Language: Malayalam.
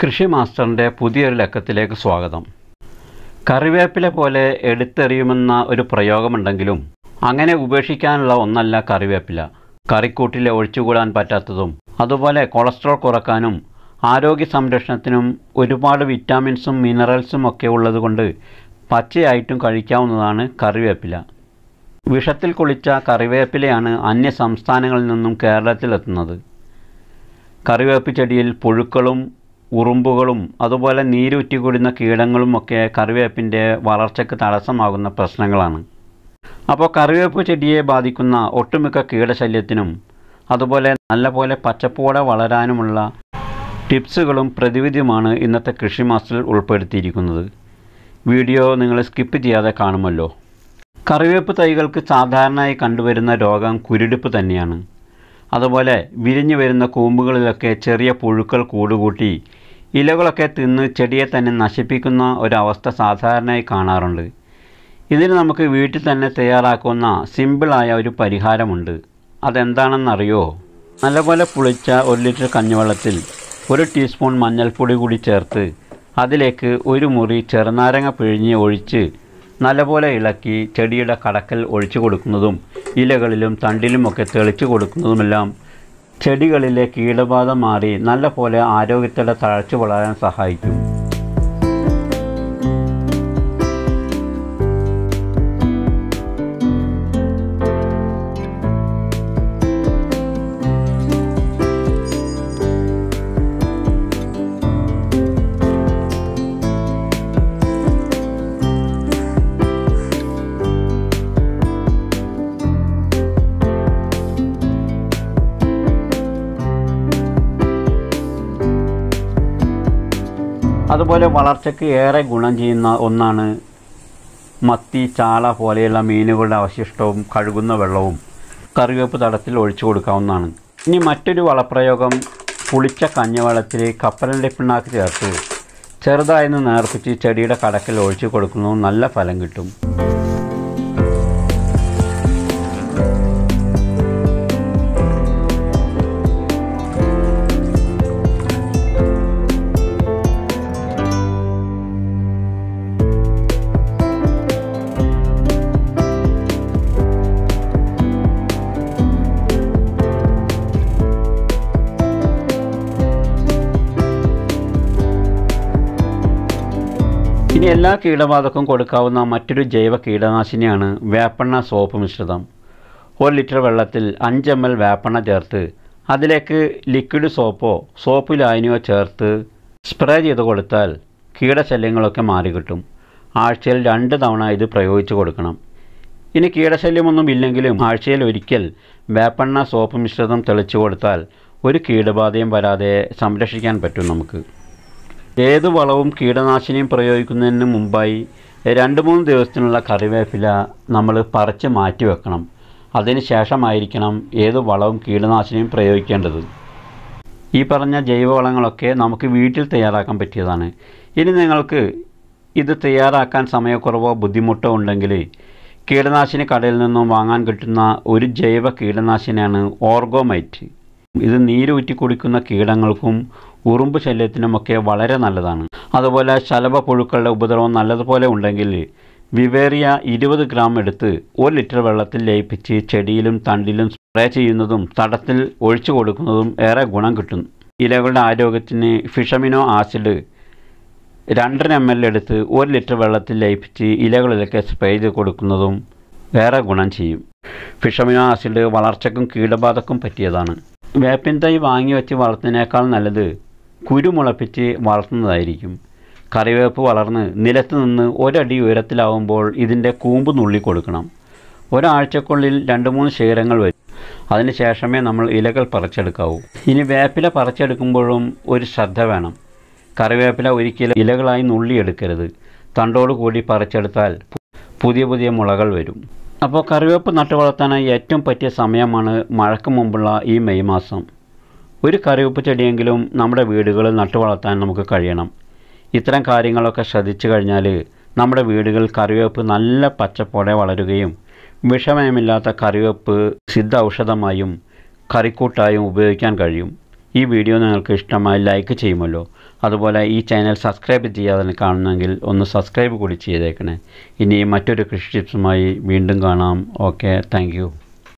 കൃഷി മാസ്റ്ററിൻ്റെ പുതിയൊരു ലക്കത്തിലേക്ക് സ്വാഗതം കറിവേപ്പില പോലെ എടുത്തെറിയുമെന്ന ഒരു പ്രയോഗമുണ്ടെങ്കിലും അങ്ങനെ ഉപേക്ഷിക്കാനുള്ള ഒന്നല്ല കറിവേപ്പില കറിക്കൂട്ടിലെ ഒഴിച്ചുകൂടാൻ പറ്റാത്തതും അതുപോലെ കൊളസ്ട്രോൾ കുറക്കാനും ആരോഗ്യ സംരക്ഷണത്തിനും ഒരുപാട് വിറ്റാമിൻസും മിനറൽസും ഒക്കെ ഉള്ളതുകൊണ്ട് പച്ചയായിട്ടും കഴിക്കാവുന്നതാണ് കറിവേപ്പില വിഷത്തിൽ കുളിച്ച കറിവേപ്പിലയാണ് അന്യ സംസ്ഥാനങ്ങളിൽ നിന്നും കേരളത്തിലെത്തുന്നത് കറിവേപ്പ് ചെടിയിൽ പുഴുക്കളും ഉറുമ്പുകളും അതുപോലെ നീരുറ്റി കൂടുന്ന ഒക്കെ കറിവേപ്പിൻ്റെ വളർച്ചയ്ക്ക് തടസ്സമാകുന്ന പ്രശ്നങ്ങളാണ് അപ്പോൾ കറിവേപ്പ് ചെടിയെ ബാധിക്കുന്ന ഒട്ടുമിക്ക കീടശല്യത്തിനും അതുപോലെ നല്ലപോലെ പച്ചപ്പോടെ വളരാനുമുള്ള ടിപ്സുകളും പ്രതിവിധിയുമാണ് ഇന്നത്തെ കൃഷി മാസ്റ്ററിൽ ഉൾപ്പെടുത്തിയിരിക്കുന്നത് വീഡിയോ നിങ്ങൾ സ്കിപ്പ് ചെയ്യാതെ കാണുമല്ലോ കറിവേപ്പ് തൈകൾക്ക് സാധാരണയായി കണ്ടുവരുന്ന രോഗം കുരുടിപ്പ് തന്നെയാണ് അതുപോലെ വിരിഞ്ഞു വരുന്ന കൂമ്പുകളിലൊക്കെ ചെറിയ പുഴുക്കൾ കൂടുകൂട്ടി ഇലകളൊക്കെ തിന്ന് ചെടിയെ തന്നെ നശിപ്പിക്കുന്ന ഒരവസ്ഥ സാധാരണയായി കാണാറുണ്ട് ഇതിന് നമുക്ക് വീട്ടിൽ തന്നെ തയ്യാറാക്കുന്ന സിമ്പിളായ ഒരു പരിഹാരമുണ്ട് അതെന്താണെന്നറിയോ നല്ലപോലെ പുളിച്ച ഒരു ലിറ്റർ കഞ്ഞിവെള്ളത്തിൽ ഒരു ടീസ്പൂൺ മഞ്ഞൾപ്പൊടി കൂടി ചേർത്ത് അതിലേക്ക് ഒരു മുറി ചെറുനാരങ്ങ പിഴിഞ്ഞ് ഒഴിച്ച് നല്ലപോലെ ഇളക്കി ചെടിയുടെ കടക്കൽ ഒഴിച്ചു കൊടുക്കുന്നതും ഇലകളിലും തണ്ടിലുമൊക്കെ തെളിച്ചു കൊടുക്കുന്നതുമെല്ലാം ചെടികളിലെ കീടബാധ മാറി നല്ലപോലെ പോലെ തഴച്ചു വളരാൻ സഹായിക്കും അതുപോലെ വളർച്ചയ്ക്ക് ഏറെ ഗുണം ചെയ്യുന്ന ഒന്നാണ് മത്തി ചാള പോലെയുള്ള മീനുകളുടെ അവശിഷ്ടവും കഴുകുന്ന വെള്ളവും കറിവേപ്പ് തടത്തിൽ ഒഴിച്ചു കൊടുക്കാവുന്നതാണ് ഇനി മറ്റൊരു വളപ്രയോഗം പുളിച്ച കഞ്ഞവെള്ളത്തിൽ കപ്പലിൻ്റെ പിണ്ണാക്ക് ചേർത്ത് ചെറുതായി നേർപ്പിച്ച് ചെടിയുടെ കടക്കിൽ ഒഴിച്ചു കൊടുക്കുന്നതും നല്ല ഫലം കിട്ടും ഇനി എല്ലാ കീടബാധക്കും കൊടുക്കാവുന്ന മറ്റൊരു ജൈവ കീടനാശിനിയാണ് വേപ്പെണ്ണ സോപ്പ് മിശ്രിതം ഒരു ലിറ്റർ വെള്ളത്തിൽ അഞ്ച് എം എൽ വേപ്പെണ്ണ ചേർത്ത് അതിലേക്ക് ലിക്വിഡ് സോപ്പോ സോപ്പ് ലായനിയോ ചേർത്ത് സ്പ്രേ ചെയ്ത് കൊടുത്താൽ കീടശല്യങ്ങളൊക്കെ മാറിക്കിട്ടും ആഴ്ചയിൽ രണ്ട് തവണ ഇത് പ്രയോഗിച്ച് കൊടുക്കണം ഇനി കീടശല്യമൊന്നും ഇല്ലെങ്കിലും ആഴ്ചയിൽ ഒരിക്കൽ വേപ്പെണ്ണ സോപ്പ് മിശ്രിതം തെളിച്ചു കൊടുത്താൽ ഒരു കീടബാധയും വരാതെ സംരക്ഷിക്കാൻ പറ്റും നമുക്ക് ഏത് വളവും കീടനാശിനിയും പ്രയോഗിക്കുന്നതിന് മുമ്പായി രണ്ട് മൂന്ന് ദിവസത്തിനുള്ള കറിവേപ്പില നമ്മൾ പറിച്ച് മാറ്റി വെക്കണം അതിന് ശേഷമായിരിക്കണം ഏത് വളവും കീടനാശിനിയും പ്രയോഗിക്കേണ്ടത് ഈ പറഞ്ഞ ജൈവവളങ്ങളൊക്കെ നമുക്ക് വീട്ടിൽ തയ്യാറാക്കാൻ പറ്റിയതാണ് ഇനി നിങ്ങൾക്ക് ഇത് തയ്യാറാക്കാൻ സമയക്കുറവോ ബുദ്ധിമുട്ടോ ഉണ്ടെങ്കിൽ കീടനാശിനി കടയിൽ നിന്നും വാങ്ങാൻ കിട്ടുന്ന ഒരു ജൈവ കീടനാശിനിയാണ് ഓർഗോമൈറ്റ് ഇത് നീരൂറ്റി കുടിക്കുന്ന കീടങ്ങൾക്കും ഉറുമ്പ് ശല്യത്തിനുമൊക്കെ വളരെ നല്ലതാണ് അതുപോലെ ശലഭ പുഴുക്കളുടെ ഉപദ്രവം നല്ലതുപോലെ ഉണ്ടെങ്കിൽ വിവേറിയ ഇരുപത് ഗ്രാം എടുത്ത് ഒരു ലിറ്റർ വെള്ളത്തിൽ ലയിപ്പിച്ച് ചെടിയിലും തണ്ടിലും സ്പ്രേ ചെയ്യുന്നതും തടത്തിൽ ഒഴിച്ചു കൊടുക്കുന്നതും ഏറെ ഗുണം കിട്ടും ഇലകളുടെ ആരോഗ്യത്തിന് ഫിഷമിനോ ആസിഡ് രണ്ടര എം എൽ എടുത്ത് ഒരു ലിറ്റർ വെള്ളത്തിൽ ലയിപ്പിച്ച് ഇലകളിലൊക്കെ സ്പ്രേ ചെയ്ത് കൊടുക്കുന്നതും ഏറെ ഗുണം ചെയ്യും ഫിഷമിനോ ആസിഡ് വളർച്ചക്കും കീടബാധക്കും പറ്റിയതാണ് വേപ്പിൻ തൈ വാങ്ങി വെച്ച് വളർത്തുന്നതിനേക്കാൾ നല്ലത് കുരുമുളപ്പിച്ച് വളർത്തുന്നതായിരിക്കും കറിവേപ്പ് വളർന്ന് നിലത്ത് നിന്ന് ഒരടി ഉയരത്തിലാവുമ്പോൾ ഇതിൻ്റെ കൂമ്പ് നുള്ളി കൊടുക്കണം ഒരാഴ്ചക്കുള്ളിൽ രണ്ട് മൂന്ന് ശേഖരങ്ങൾ വരും അതിനുശേഷമേ നമ്മൾ ഇലകൾ പറിച്ചെടുക്കാവൂ ഇനി വേപ്പില പറിച്ചെടുക്കുമ്പോഴും ഒരു ശ്രദ്ധ വേണം കറിവേപ്പില ഒരിക്കലും ഇലകളായി നുള്ളിയെടുക്കരുത് കൂടി പറിച്ചെടുത്താൽ പുതിയ പുതിയ മുളകൾ വരും അപ്പോൾ കറിവേപ്പ് നട്ടു വളർത്താനായി ഏറ്റവും പറ്റിയ സമയമാണ് മഴയ്ക്ക് മുമ്പുള്ള ഈ മെയ് മാസം ഒരു കറിവേപ്പ് ചെടിയെങ്കിലും നമ്മുടെ വീടുകളിൽ നട്ടു വളർത്താൻ നമുക്ക് കഴിയണം ഇത്തരം കാര്യങ്ങളൊക്കെ ശ്രദ്ധിച്ചു കഴിഞ്ഞാൽ നമ്മുടെ വീടുകൾ കറിവേപ്പ് നല്ല പച്ചപ്പോടെ വളരുകയും വിഷമയമില്ലാത്ത കറിവേപ്പ് സിദ്ധ ഔഷധമായും കറിക്കൂട്ടായും ഉപയോഗിക്കാൻ കഴിയും ഈ വീഡിയോ നിങ്ങൾക്ക് ഇഷ്ടമായി ലൈക്ക് ചെയ്യുമല്ലോ അതുപോലെ ഈ ചാനൽ സബ്സ്ക്രൈബ് ചെയ്യാതെ കാണണമെങ്കിൽ ഒന്ന് സബ്സ്ക്രൈബ് കൂടി ചെയ്തേക്കണേ ഇനി മറ്റൊരു കൃഷി ടിപ്സുമായി വീണ്ടും കാണാം ഓക്കെ താങ്ക്